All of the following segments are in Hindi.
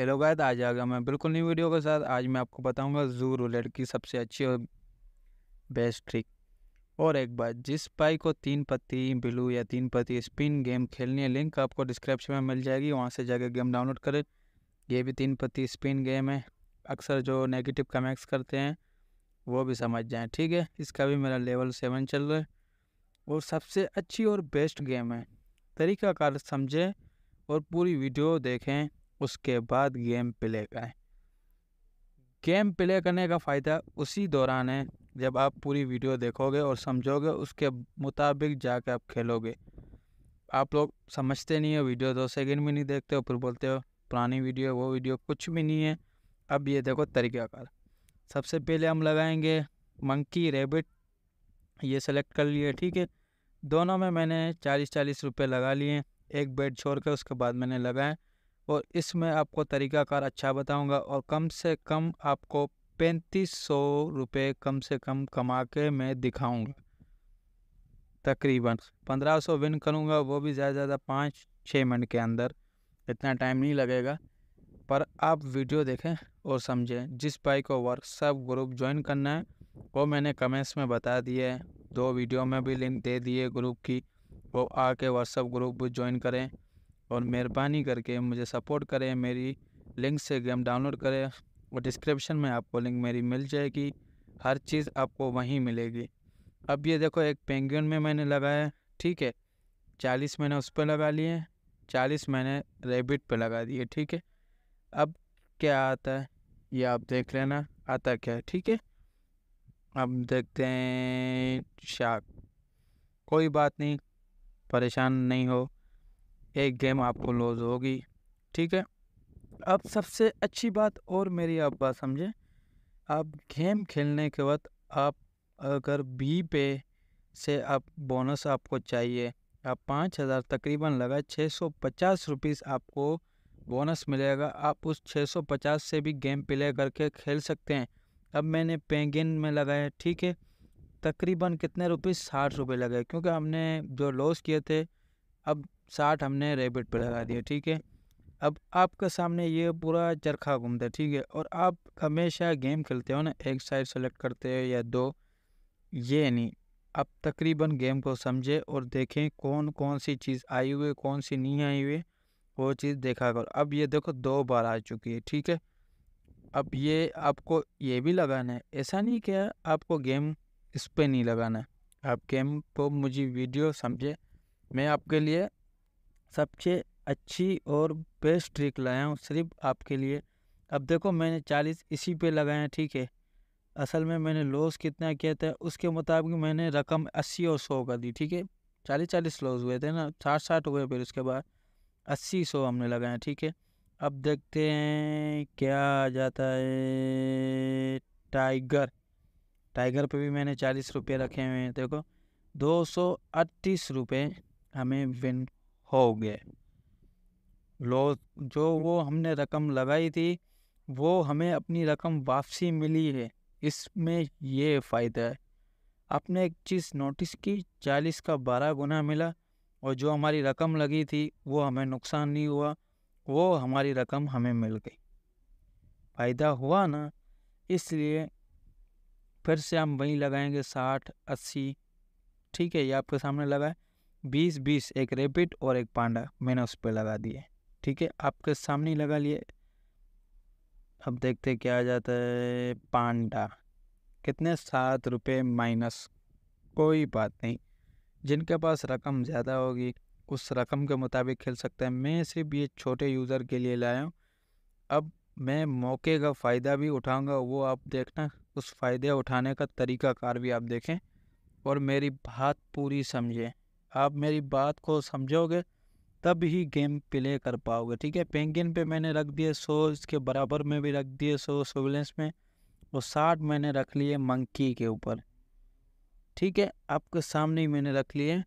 हेलो गायद आज आ गया मैं बिल्कुल नई वीडियो के साथ आज मैं आपको बताऊंगा जू रूलेट की सबसे अच्छी और बेस्ट ट्रिक और एक बात जिस पाई को तीन पत्ती ब्लू या तीन पत्ती स्पिन गेम खेलनी है लिंक आपको डिस्क्रिप्शन में मिल जाएगी वहाँ से जाकर गेम डाउनलोड करें ये भी तीन पत्ती स्पिन गेम है अक्सर जो नेगेटिव कमेंट्स करते हैं वो भी समझ जाएँ ठीक है इसका भी मेरा लेवल सेवन चल रहा है और सबसे अच्छी और बेस्ट गेम है तरीक़ाकार समझें और पूरी वीडियो देखें उसके बाद गेम प्ले करें गेम प्ले करने का फ़ायदा उसी दौरान है जब आप पूरी वीडियो देखोगे और समझोगे उसके मुताबिक जाके आप खेलोगे आप लोग समझते नहीं हो वीडियो दो सेकंड भी नहीं देखते हो फिर बोलते हो पुरानी वीडियो वो वीडियो कुछ भी नहीं है अब ये देखो तरीक़ाकार सबसे पहले हम लगाएंगे मंकी रेबिट ये सेलेक्ट कर लिए ठीक है दोनों में मैंने चालीस चालीस रुपये लगा लिए एक बेड छोड़ कर उसके बाद मैंने लगाए और इसमें आपको तरीक़ाकार अच्छा बताऊंगा और कम से कम आपको पैंतीस सौ रुपये कम से कम कमा के मैं दिखाऊँगा तकरीबन पंद्रह सौ विन करूँगा वो भी ज़्यादा ज़्यादा पाँच छः मिनट के अंदर इतना टाइम नहीं लगेगा पर आप वीडियो देखें और समझें जिस भाई को व्हाट्सएप ग्रुप ज्वाइन करना है वो मैंने कमेंट्स में बता दिए दो वीडियो में भी लिंक दे दिए ग्रुप की वो आके व्हाट्सएप ग्रुप ज्वाइन करें और मेहरबानी करके मुझे सपोर्ट करें मेरी लिंक से गेम डाउनलोड करें और डिस्क्रिप्शन में आपको लिंक मेरी मिल जाएगी हर चीज़ आपको वहीं मिलेगी अब ये देखो एक पेंगुइन में मैंने लगाया ठीक है चालीस मैंने उस पर लगा लिए चालीस मैंने रेबिट पर लगा दिए ठीक है अब क्या आता है ये आप देख लेना आता क्या है ठीक है अब देखते हैं शार्क कोई बात नहीं परेशान नहीं हो एक गेम आपको लॉज होगी ठीक है अब सबसे अच्छी बात और मेरी आप बात समझें आप गेम खेलने के वक्त आप अगर बी पे से आप बोनस आपको चाहिए आप पाँच हज़ार तकरीबन लगा छः सौ पचास रुपीज़ आपको बोनस मिलेगा आप उस छः सौ पचास से भी गेम प्ले करके खेल सकते हैं अब मैंने पेंगिन में लगाया ठीक है तकरीबन कितने रुपीज़ साठ रुपये लगे क्योंकि हमने जो लॉस किए थे अब साठ हमने रेबिट पर लगा दिया ठीक है अब आपके सामने ये पूरा चरखा घूमता है ठीक है और आप हमेशा गेम खेलते हो ना एक साइड सेलेक्ट करते हो या दो ये नहीं आप तकरीबन गेम को समझे और देखें कौन कौन सी चीज़ आई हुई कौन सी नहीं आई हुई वो चीज़ देखा करो अब ये देखो दो बार आ चुकी है ठीक है अब ये आपको ये भी लगाना है ऐसा नहीं क्या आपको गेम इस पर नहीं लगाना है आप गेम को मुझे वीडियो समझे मैं आपके लिए सबसे अच्छी और बेस्ट ट्रिक लाया हूँ सिर्फ आपके लिए अब देखो मैंने चालीस इसी पे लगाए हैं ठीक है असल में मैंने लॉस कितना किया था उसके मुताबिक मैंने रकम अस्सी और सौ कर दी ठीक है चालीस चालीस लॉस हुए थे ना साठ साठ हुए फिर उसके बाद अस्सी सौ हमने लगाए ठीक है अब देखते हैं क्या आ जाता है टाइगर टाइगर पे भी मैंने चालीस रुपये रखे हुए हैं देखो दो सौ अट्तीस रुपये हमें विन हो गए लॉस जो वो हमने रकम लगाई थी वो हमें अपनी रकम वापसी मिली है इसमें ये फ़ायदा है आपने एक चीज़ नोटिस की चालीस का बारह गुना मिला और जो हमारी रकम लगी थी वो हमें नुकसान नहीं हुआ वो हमारी रकम हमें मिल गई फ़ायदा हुआ ना इसलिए फिर से हम वहीं लगाएंगे साठ अस्सी ठीक है ये आपके सामने लगाए बीस बीस एक रेबिट और एक पांडा मैंने उस पर लगा दिए ठीक है आपके सामने लगा लिए अब देखते क्या आ जाता है पांडा कितने सात रुपये माइनस कोई बात नहीं जिनके पास रकम ज़्यादा होगी उस रकम के मुताबिक खेल सकते हैं मैं सिर्फ ये छोटे यूज़र के लिए लाया हूँ अब मैं मौके का फ़ायदा भी उठाऊंगा वो आप देखना उस फ़ायदे उठाने का कार भी आप देखें और मेरी बात पूरी समझें आप मेरी बात को समझोगे तब ही गेम प्ले कर पाओगे ठीक है पेंगिन पे मैंने रख दिए सो इसके बराबर में भी रख दिए सो सिविलेंस में वो साठ मैंने रख लिए मंकी के ऊपर ठीक है आपके सामने ही मैंने रख लिए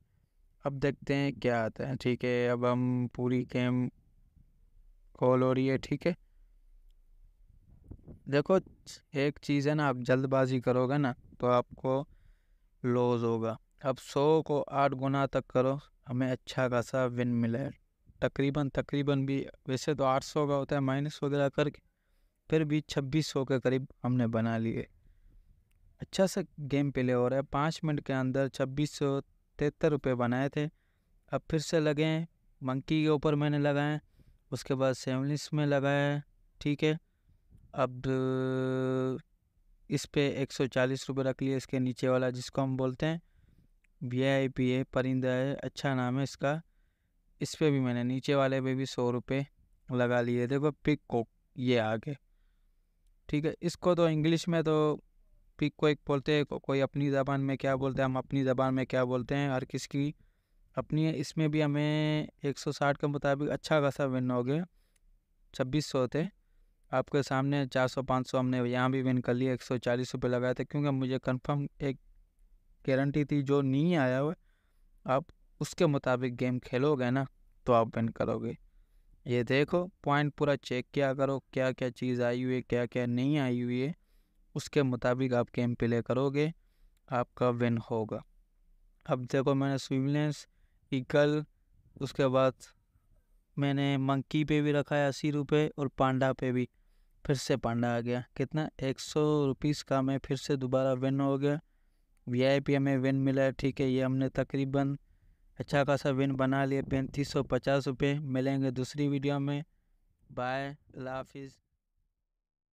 अब देखते हैं क्या आता है ठीक है अब हम पूरी गेम कॉल हो रही है ठीक है देखो एक चीज़ है ना आप जल्दबाजी करोगे ना तो आपको लॉस होगा अब सौ को आठ गुना तक करो हमें अच्छा खासा विन मिले तकरीबन तकरीबन भी वैसे तो आठ सौ का होता है माइनस वगैरह करके फिर भी छब्बीस सौ के करीब हमने बना लिए अच्छा सा गेम प्ले हो रहा है पाँच मिनट के अंदर छब्बीस सौ तिहत्तर रुपये बनाए थे अब फिर से लगे मंकी के ऊपर मैंने लगाए उसके बाद सेवलिस में लगाए ठीक है अब इस पर एक सौ चालीस रुपये रख लिए इसके नीचे वाला जिसको हम बोलते हैं वी आई पी है परिंदा है अच्छा नाम है इसका इस पर भी मैंने नीचे वाले पे भी सौ रुपये लगा लिए देखो पिक कोक ये आगे ठीक है इसको तो इंग्लिश में तो पिक को एक बोलते हैं को, कोई अपनी ज़बान में क्या बोलते हैं हम अपनी ज़बान में क्या बोलते हैं हर किसकी अपनी है इसमें भी हमें 160 के मुताबिक अच्छा खासा विन हो गया छब्बीस सौ थे आपके सामने 400 500 हमने यहाँ भी विन कर लिया 140 रुपये लगाए थे क्योंकि मुझे कंफर्म एक गारंटी थी जो नहीं आया हुआ आप उसके मुताबिक गेम खेलोगे ना तो आप विन करोगे ये देखो पॉइंट पूरा चेक किया करो क्या क्या चीज़ आई हुई है क्या क्या नहीं आई हुई है उसके मुताबिक आप गेम प्ले करोगे आपका विन होगा अब देखो मैंने स्विमलेंस ईगल उसके बाद मैंने मंकी पे भी रखा है अस्सी रुपये और पांडा पे भी फिर से पांडा आ गया कितना एक सौ रुपीज़ का मैं फिर से दोबारा विन हो गया वीआईपी हमें विन मिला है ठीक है ये हमने तकरीबन अच्छा खासा विन बना लिए पैंतीस सौ पचास रुपये मिलेंगे दूसरी वीडियो में बाय अल्लाह हाफिज़